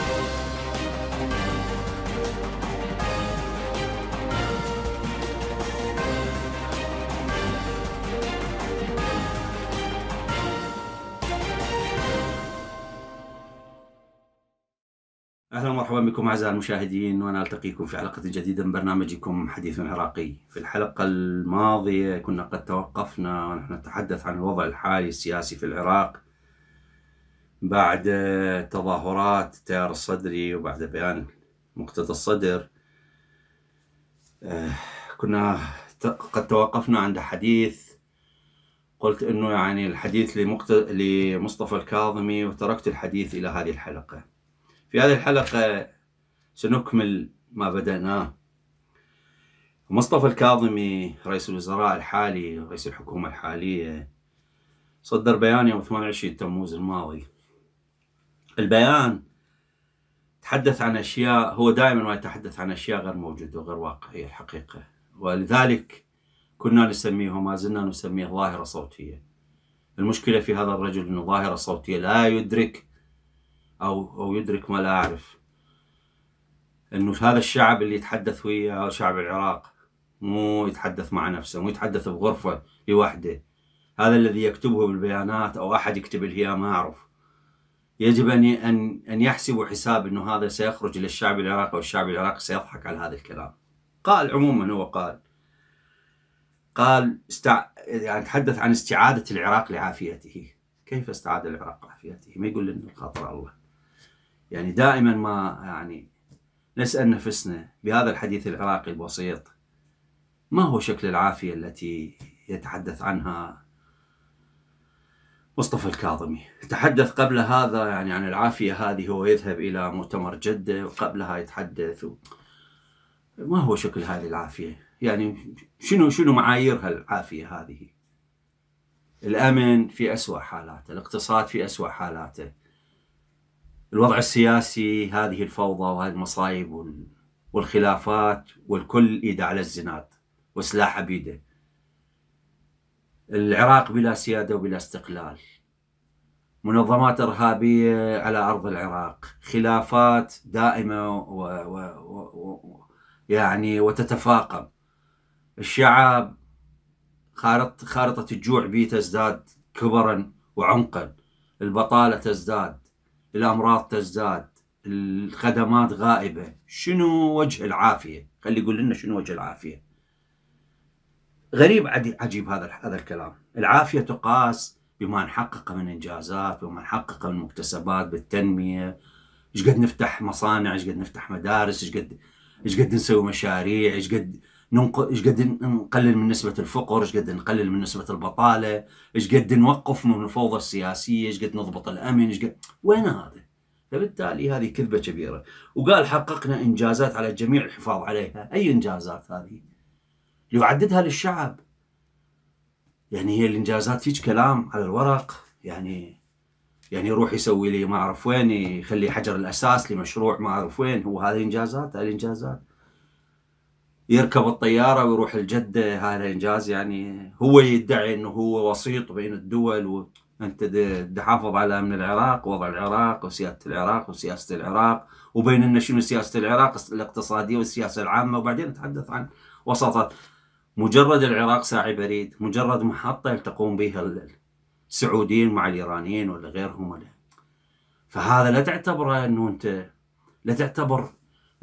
اهلا ومرحبا بكم اعزائي المشاهدين وانا التقيكم في حلقه جديده من برنامجكم حديث عراقي. في الحلقه الماضيه كنا قد توقفنا ونحن نتحدث عن الوضع الحالي السياسي في العراق بعد آه، تظاهرات التيار الصدري وبعد بيان مقتدى الصدر آه، كنا قد توقفنا عند حديث قلت انه يعني الحديث لمصطفى الكاظمي وتركت الحديث الى هذه الحلقه. في هذه الحلقه سنكمل ما بدأناه. مصطفى الكاظمي رئيس الوزراء الحالي رئيس الحكومه الحاليه صدر بيان يوم 28 تموز الماضي البيان تحدث عن أشياء هو دائما ما يتحدث عن أشياء غير موجودة وغير واقعية الحقيقة ولذلك كنا نسميه وما زلنا نسميه ظاهرة صوتية المشكلة في هذا الرجل أنه ظاهرة صوتية لا يدرك أو, أو يدرك ما لا أعرف أنه هذا الشعب اللي يتحدث وياه شعب العراق مو يتحدث مع نفسه مو يتحدث بغرفة لوحده هذا الذي يكتبه بالبيانات أو أحد يكتب لي ما أعرف يجب ان ان ان يحسبوا حساب انه هذا سيخرج للشعب العراقي والشعب العراقي سيضحك على هذا الكلام. قال عموما هو قال قال استع... يعني تحدث عن استعاده العراق لعافيته. كيف استعاد العراق لعافيته؟ ما يقول لنا الخاطر الله. يعني دائما ما يعني نسال نفسنا بهذا الحديث العراقي البسيط ما هو شكل العافيه التي يتحدث عنها مصطفى الكاظمي تحدث قبل هذا يعني عن العافية هذه هو يذهب إلى مؤتمر جدة وقبلها يتحدث و... ما هو شكل هذه العافية يعني شنو شنو معايير هالعافية هذه الأمن في أسوأ حالاته الاقتصاد في أسوأ حالاته الوضع السياسي هذه الفوضى وهذه المصايب والخلافات والكل إيده على الزناد وسلاحه بيده العراق بلا سيادة وبلا استقلال منظمات إرهابية على أرض العراق خلافات دائمة و... و... و... يعني وتتفاقم الشعب خارط خارطة الجوع به تزداد كبرا وعمقا البطالة تزداد الأمراض تزداد الخدمات غائبة شنو وجه العافية خلي يقول لنا شنو وجه العافية غريب عجيب هذا هذا الكلام العافيه تقاس بما نحققه من انجازات بما نحققه من مكتسبات بالتنميه ايش قد نفتح مصانع ايش قد نفتح مدارس ايش قد ايش قد نسوي مشاريع ايش قد ننقل ايش قد نقلل من نسبه الفقر ايش قد نقلل من نسبه البطاله ايش قد نوقف من الفوضى السياسيه ايش قد نضبط الامن ايش قد وين هذا فبالتالي هذه كذبه كبيره وقال حققنا انجازات على الجميع الحفاظ عليها اي انجازات هذه ليعددها للشعب يعني هي الانجازات هيج كلام على الورق يعني يعني يروح يسوي لي ما اعرف وين يخلي حجر الاساس لمشروع ما اعرف وين هو هذه انجازات هذه انجازات يركب الطياره ويروح الجده هذا انجاز يعني هو يدعي انه هو وسيط بين الدول وانت تحافظ على امن العراق ووضع العراق وسياده العراق وسياسه العراق وبين شنو سياسه العراق الاقتصاديه والسياسه العامه وبعدين نتحدث عن وسطات مجرد العراق ساعي بريد مجرد محطة تقوم بها السعوديين مع الإيرانيين ولا غيرهم ولا فهذا لا تعتبره أنه أنت لا تعتبر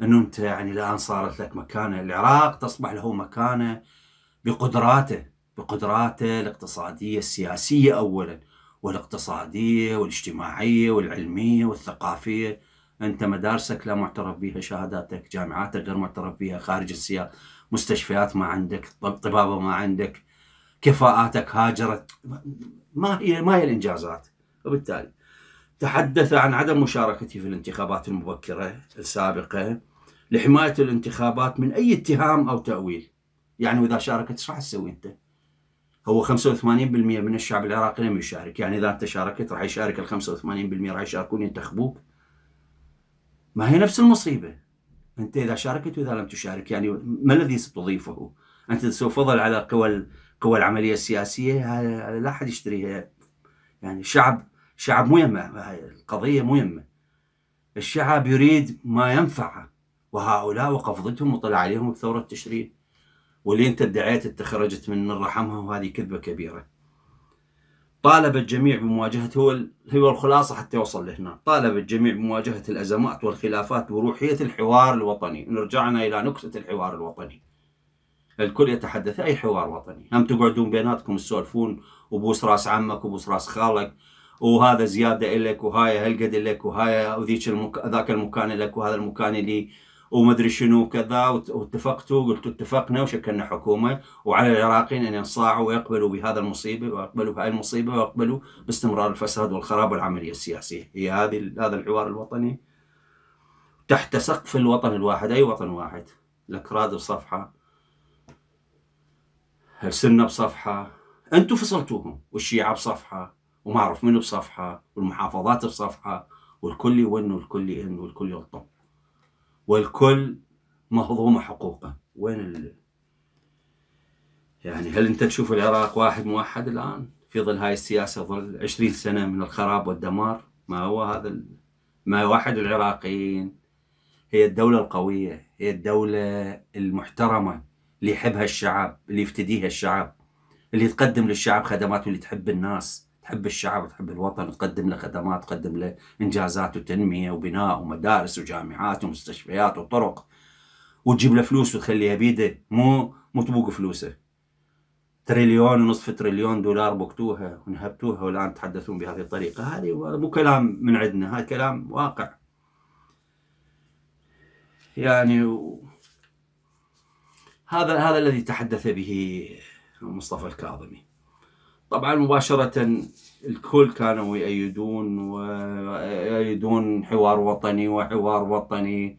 أنه أنت يعني الآن صارت لك مكانة العراق تصبح له مكانة بقدراته بقدراته الاقتصادية السياسية أولا والاقتصادية والاجتماعية والعلمية والثقافية أنت مدارسك لا معترف بها شهاداتك جامعاتك غير معترف بها خارج السياق مستشفيات ما عندك طبابه ما عندك كفاءاتك هاجرت ما هي ما هي الانجازات وبالتالي تحدث عن عدم مشاركتي في الانتخابات المبكره السابقه لحمايه الانتخابات من اي اتهام او تاويل يعني واذا شاركت ايش راح تسوي انت؟ هو 85% من الشعب العراقي لم يشارك يعني اذا انت شاركت راح يشارك ال 85% راح يشاركون ينتخبوك ما هي نفس المصيبه أنت إذا شاركت وإذا لم تشارك يعني ما الذي ستضيفه أنت ستفضل على قوى قوى العملية السياسية لا أحد يشتريها يعني الشعب شعب مهمة القضية مهمة الشعب يريد ما ينفعه وهؤلاء وقفضتهم وطلع عليهم بثوره تشرين واللي انت ادعيت انت خرجت من رحمها وهذه كذبة كبيرة طالب الجميع بمواجهة هو هو الخلاصة حتى يوصل لهنا طالب الجميع بمواجهة الأزمات والخلافات وروحية الحوار الوطني رجعنا إلى نكتة الحوار الوطني الكل يتحدث أي حوار وطني هم تقعدون بيناتكم تسولفون وبوس راس عمك وبوس راس خالك وهذا زيادة إليك وهاي هالقد إليك وهاي وذيك المك... ذاك المكان لك وهذا المكان لي ادري شنو كذا واتفقتوا قلتوا اتفقنا وشكلنا حكومه وعلى العراقيين ان ينصاعوا ويقبلوا بهذا المصيبه ويقبلوا بهذه المصيبه ويقبلوا باستمرار الفساد والخراب والعمليه السياسيه هي هذه هذا الحوار الوطني تحت سقف الوطن الواحد اي وطن واحد الاكراد بصفحه السنه بصفحه انتم فصلتوهم والشيعه بصفحه وما اعرف منو بصفحه والمحافظات بصفحه والكل يون والكل ان والكل يلطم والكل مهضوم حقوقه وين ال... يعني هل انت تشوف العراق واحد موحد الان في ظل هاي السياسه ظل 20 سنه من الخراب والدمار ما هو هذا ال... ما واحد العراقيين هي الدوله القويه هي الدوله المحترمه اللي يحبها الشعب اللي يفتديها الشعب اللي تقدم للشعب خدمات واللي تحب الناس تحب الشعب وتحب الوطن وتقدم له خدمات تقدم له إنجازات وتنمية وبناء ومدارس وجامعات ومستشفيات وطرق وتجيب له فلوس وتخليها بيده مو مو تبوق فلوسه تريليون ونصف تريليون دولار بكتوها ونهبتوها والان تحدثون بهذه الطريقه هذه مو كلام من عندنا هذا كلام واقع يعني و... هذا هذا الذي تحدث به مصطفى الكاظمي طبعا مباشرة الكل كانوا يأيدون ويأيدون حوار وطني وحوار وطني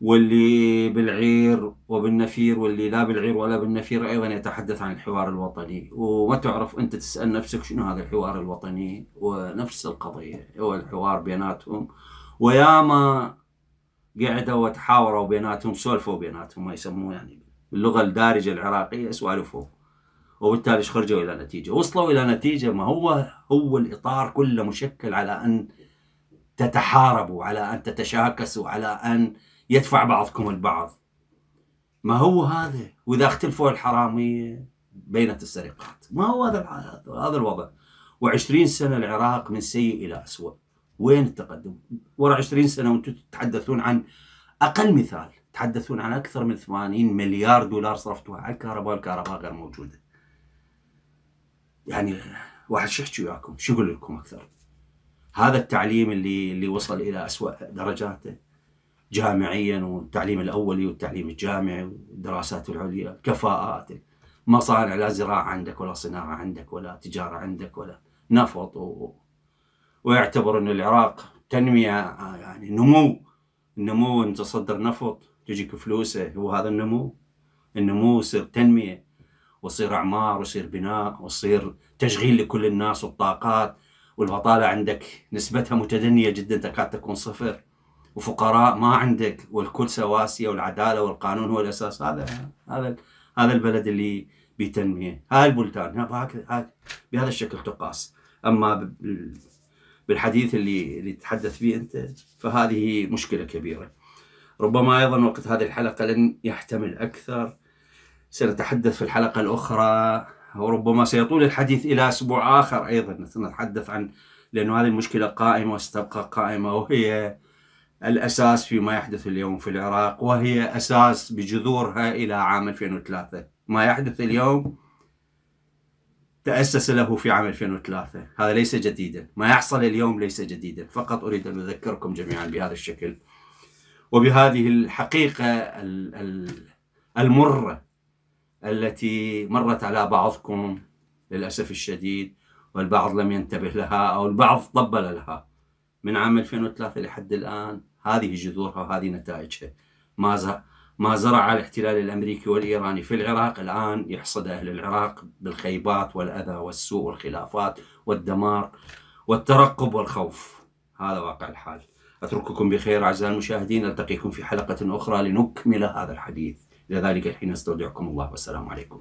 واللي بالعير وبالنفير واللي لا بالعير ولا بالنفير ايضا يتحدث عن الحوار الوطني وما تعرف انت تسال نفسك شنو هذا الحوار الوطني ونفس القضيه هو الحوار بيناتهم وياما قعدوا وتحاوروا بيناتهم سولفوا بيناتهم ما يسموه يعني باللغه الدارجه العراقيه سوالفوا وبالتالي خرجوا إلى نتيجة وصلوا إلى نتيجة ما هو هو الإطار كله مشكل على أن تتحاربوا على أن تتشاكسوا على أن يدفع بعضكم البعض ما هو هذا وإذا اختلفوا الحرامية بينت السرقات ما هو هذا هذا الوضع و20 سنة العراق من سيء إلى أسوأ وين التقدم ورا 20 سنة وأنتم تتحدثون عن أقل مثال تحدثون عن أكثر من 80 مليار دولار صرفتوها على الكهرباء الكهرباء غير موجودة يعني واحد شو يحكي وياكم؟ شو يقول لكم اكثر؟ هذا التعليم اللي اللي وصل الى اسوء درجاته جامعيا والتعليم الاولي والتعليم الجامعي والدراسات العليا، الكفاءات، مصانع لا زراعه عندك ولا صناعه عندك ولا تجاره عندك ولا نفط و... ويعتبر ان العراق تنميه يعني نمو النمو انت تصدر نفط تجيك فلوسه هو هذا النمو النمو يصير تنميه ويصير اعمار ويصير بناء ويصير تشغيل لكل الناس والطاقات والبطاله عندك نسبتها متدنيه جدا تكاد تكون صفر وفقراء ما عندك والكل سواسيه والعداله والقانون هو الاساس هذا هذا هذا البلد اللي بتنميه هاي البلدان بهذا الشكل تقاس اما بالحديث اللي اللي تتحدث فيه انت فهذه مشكله كبيره ربما ايضا وقت هذه الحلقه لن يحتمل اكثر سنتحدث في الحلقة الأخرى وربما سيطول الحديث إلى أسبوع آخر أيضا سنتحدث عن لأن هذه المشكلة قائمة وستبقى قائمة وهي الأساس فيما يحدث اليوم في العراق وهي أساس بجذورها إلى عام 2003 ما يحدث اليوم تأسس له في عام 2003 هذا ليس جديدا ما يحصل اليوم ليس جديدا فقط أريد أن أذكركم جميعا بهذا الشكل وبهذه الحقيقة المرة التي مرت على بعضكم للأسف الشديد والبعض لم ينتبه لها أو البعض طبل لها من عام 2003 لحد الآن هذه جذورها وهذه نتائجها ما ما زرع الاحتلال الامريكي والايراني في العراق الان يحصد اهل العراق بالخيبات والاذى والسوء والخلافات والدمار والترقب والخوف هذا واقع الحال اترككم بخير اعزائي المشاهدين التقيكم في حلقه اخرى لنكمل هذا الحديث لذلك حين الحين أستودعكم الله والسلام عليكم